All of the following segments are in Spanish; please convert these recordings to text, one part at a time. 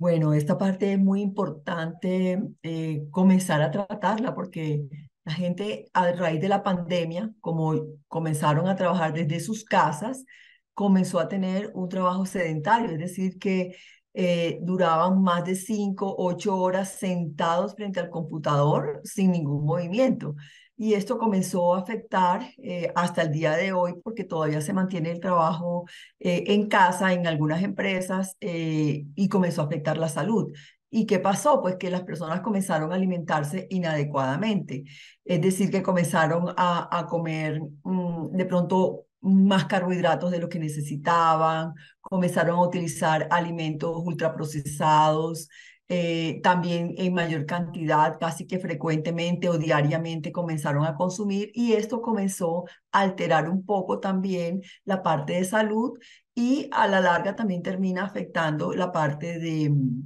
Bueno, esta parte es muy importante eh, comenzar a tratarla porque la gente a raíz de la pandemia, como comenzaron a trabajar desde sus casas, comenzó a tener un trabajo sedentario, es decir, que eh, duraban más de 5, ocho horas sentados frente al computador sin ningún movimiento y esto comenzó a afectar eh, hasta el día de hoy porque todavía se mantiene el trabajo eh, en casa en algunas empresas eh, y comenzó a afectar la salud. ¿Y qué pasó? Pues que las personas comenzaron a alimentarse inadecuadamente, es decir, que comenzaron a, comer mm, de pronto más carbohidratos de lo que necesitaban, comenzaron a utilizar alimentos ultraprocesados, eh, también en mayor cantidad, casi que frecuentemente o diariamente comenzaron a consumir y esto comenzó a alterar un poco también la parte de salud y a la larga también termina afectando la parte de, mm,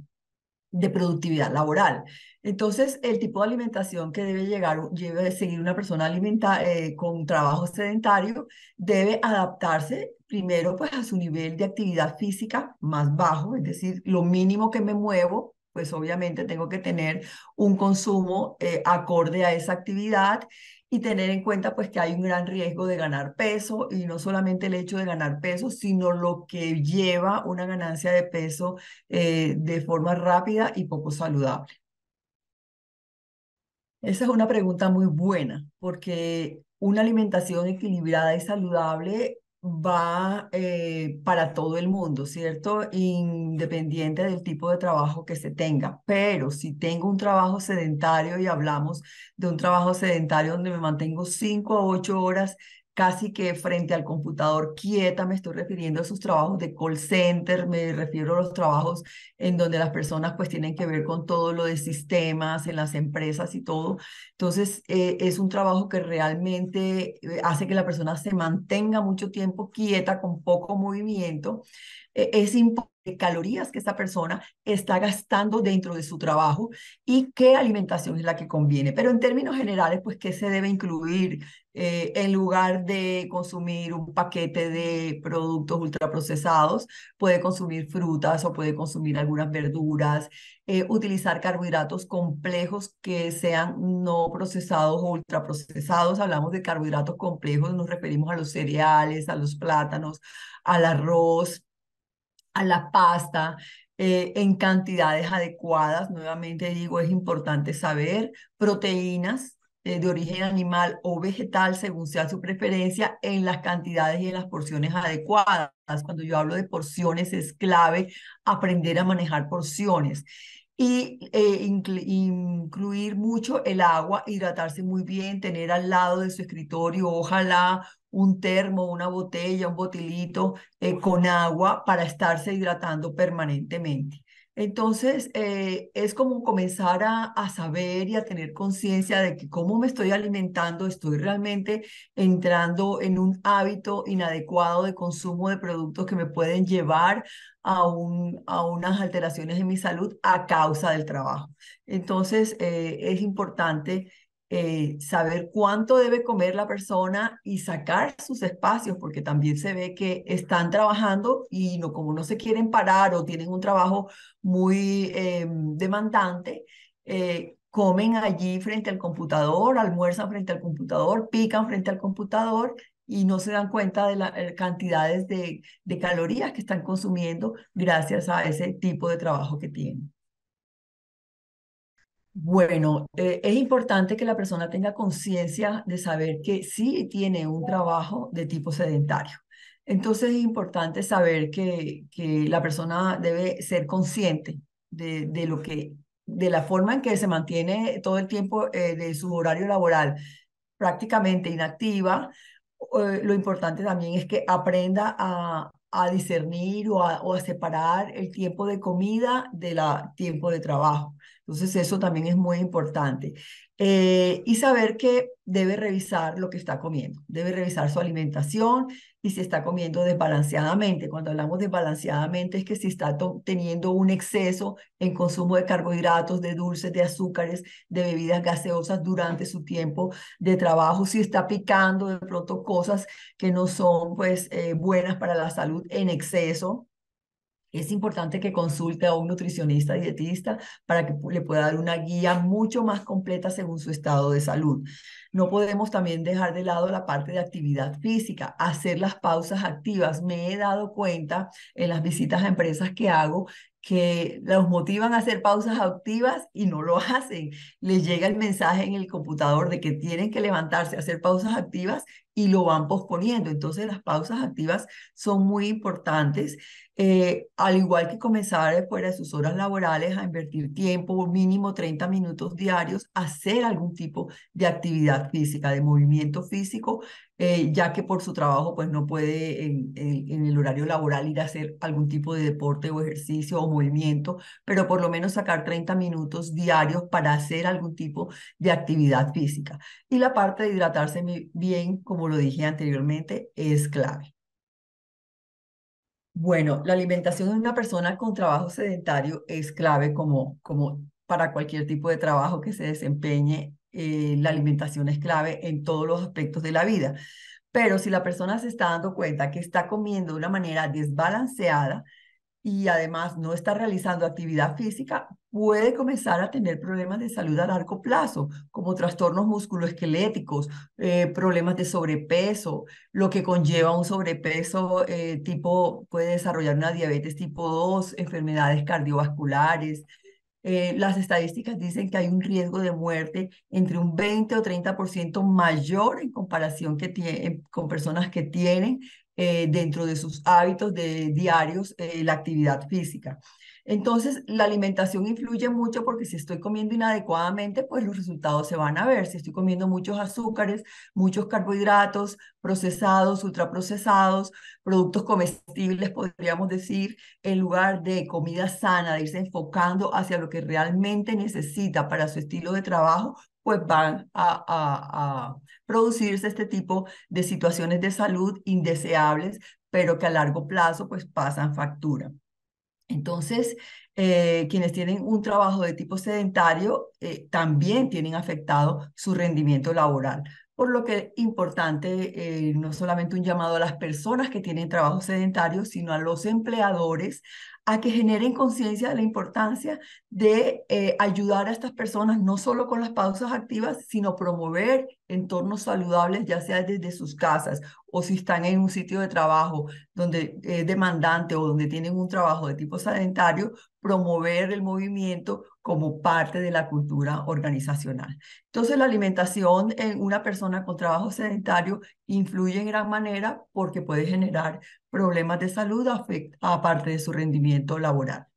de productividad laboral. Entonces, el tipo de alimentación que debe llegar, debe seguir una persona alimenta, eh, con trabajo sedentario, debe adaptarse primero pues a su nivel de actividad física más bajo, es decir, lo mínimo que me muevo pues obviamente tengo que tener un consumo eh, acorde a esa actividad y tener en cuenta pues que hay un gran riesgo de ganar peso y no solamente el hecho de ganar peso, sino lo que lleva una ganancia de peso eh, de forma rápida y poco saludable. Esa es una pregunta muy buena porque una alimentación equilibrada y saludable va eh, para todo el mundo, ¿cierto? Independiente del tipo de trabajo que se tenga. Pero si tengo un trabajo sedentario y hablamos de un trabajo sedentario donde me mantengo cinco a ocho horas casi que frente al computador quieta, me estoy refiriendo a sus trabajos de call center, me refiero a los trabajos en donde las personas pues tienen que ver con todo lo de sistemas en las empresas y todo. Entonces eh, es un trabajo que realmente eh, hace que la persona se mantenga mucho tiempo quieta, con poco movimiento. E-, es importante calorías que esta persona está gastando dentro de su trabajo y qué alimentación es la que conviene. Pero en términos generales, pues, ¿qué se debe incluir? Eh, en lugar de consumir un paquete de productos ultraprocesados, puede consumir frutas o puede consumir algunas verduras, eh, utilizar carbohidratos complejos que sean no procesados o ultraprocesados. Hablamos de carbohidratos complejos, nos referimos a los cereales, a los plátanos, al arroz, a la pasta. Eh, en cantidades adecuadas, nuevamente digo, es importante saber proteínas, eh, de origen animal o vegetal, según sea su preferencia, en las cantidades y en las porciones adecuadas. Cuando yo hablo de porciones es clave aprender a manejar porciones y eh, incluir mucho el agua, hidratarse muy bien, tener al lado de su escritorio, ojalá un termo, una botella, un botilito eh, con agua para estarse hidratando permanentemente. Entonces, eh, es como comenzar a, saber y a tener conciencia de que cómo me estoy alimentando, estoy realmente entrando en un hábito inadecuado de consumo de productos que me pueden llevar a, un, a unas alteraciones en mi salud a causa del trabajo. Entonces, eh, es importante eh, saber cuánto debe comer la persona y sacar sus espacios, porque también se ve que están trabajando y no, como no se quieren parar o tienen un trabajo muy eh, demandante, eh, comen allí frente al computador, almuerzan frente al computador, pican frente al computador y no se dan cuenta de las cantidades de calorías que están consumiendo gracias a ese tipo de trabajo que tienen. Bueno, eh, es importante que la persona tenga conciencia de saber que sí tiene un trabajo de tipo sedentario. Entonces es importante saber que, la persona debe ser consciente de, lo que, de la forma en que se mantiene todo el tiempo eh, de su horario laboral prácticamente inactiva. Eh, lo importante también es que aprenda a, discernir o a, o a, separar el tiempo de comida del tiempo de trabajo. Entonces, eso también es muy importante. Eh, y saber que debe revisar lo que está comiendo, debe revisar su alimentación y si está comiendo desbalanceadamente. Cuando hablamos desbalanceadamente es que si está teniendo un exceso en consumo de carbohidratos, de dulces, de azúcares, de bebidas gaseosas durante su tiempo de trabajo, si está picando de pronto cosas que no son pues eh, buenas para la salud en exceso, es importante que consulte a un nutricionista dietista para que le pueda dar una guía mucho más completa según su estado de salud. No podemos también dejar de lado la parte de actividad física, hacer las pausas activas. Me he dado cuenta en las visitas a empresas que hago que los motivan a hacer pausas activas y no lo hacen. Les llega el mensaje en el computador de que tienen que levantarse a hacer pausas activas y lo van posponiendo. Entonces las pausas activas son muy importantes, eh, al igual que comenzar fuera de sus horas laborales a invertir tiempo, mínimo 30 minutos diarios, hacer algún tipo de actividad física, de movimiento físico, eh, ya que por su trabajo pues no puede en, en, el horario laboral ir a hacer algún tipo de deporte o ejercicio o movimiento, pero por lo menos sacar 30 minutos diarios para hacer algún tipo de actividad física. Y la parte de hidratarse bien como lo dije anteriormente, es clave. Bueno, la alimentación de una persona con trabajo sedentario es clave como, como para cualquier tipo de trabajo que se desempeñe. Eh, la alimentación es clave en todos los aspectos de la vida. Pero si la persona se está dando cuenta que está comiendo de una manera desbalanceada, y además no está realizando actividad física, puede comenzar a tener problemas de salud a largo plazo, como trastornos musculoesqueléticos, eh, problemas de sobrepeso, lo que conlleva un sobrepeso eh, tipo, puede desarrollar una diabetes tipo 2, enfermedades cardiovasculares. Eh, las estadísticas dicen que hay un riesgo de muerte entre un 20 o 30% mayor en comparación que con personas que tienen eh, dentro de sus hábitos de diarios eh, la actividad física. Entonces, la alimentación influye mucho porque si estoy comiendo inadecuadamente, pues los resultados se van a ver. Si estoy comiendo muchos azúcares, muchos carbohidratos, procesados, ultraprocesados, productos comestibles, podríamos decir, en lugar de comida sana, de irse enfocando hacia lo que realmente necesita para su estilo de trabajo, pues van a, a producirse este tipo de situaciones de salud indeseables, pero que a largo plazo pues pasan factura. Entonces, eh, quienes tienen un trabajo de tipo sedentario eh, también tienen afectado su rendimiento laboral. Por lo que es importante eh, no solamente un llamado a las personas que tienen trabajo sedentario, sino a los empleadores a que generen conciencia de la importancia de ayudar a estas personas no solo con las pausas activas, sino promover entornos saludables, ya sea desde sus casas o si están en un sitio de trabajo donde es demandante o donde tienen un trabajo de tipo sedentario, promover el movimiento como parte de la cultura organizacional. Entonces, la alimentación en una persona con trabajo sedentario influye en gran manera porque puede generar problemas de salud aparte de su rendimiento laboral.